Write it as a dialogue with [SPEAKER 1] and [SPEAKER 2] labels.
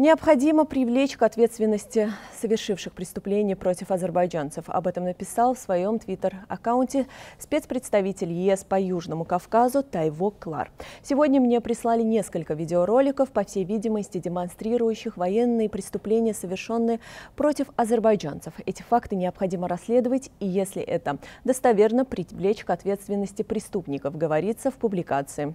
[SPEAKER 1] Необходимо привлечь к ответственности совершивших преступления против азербайджанцев. Об этом написал в своем твиттер-аккаунте спецпредставитель ЕС по Южному Кавказу Тайво Клар. Сегодня мне прислали несколько видеороликов, по всей видимости, демонстрирующих военные преступления, совершенные против азербайджанцев. Эти факты необходимо расследовать и, если это достоверно, привлечь к ответственности преступников, говорится в
[SPEAKER 2] публикации.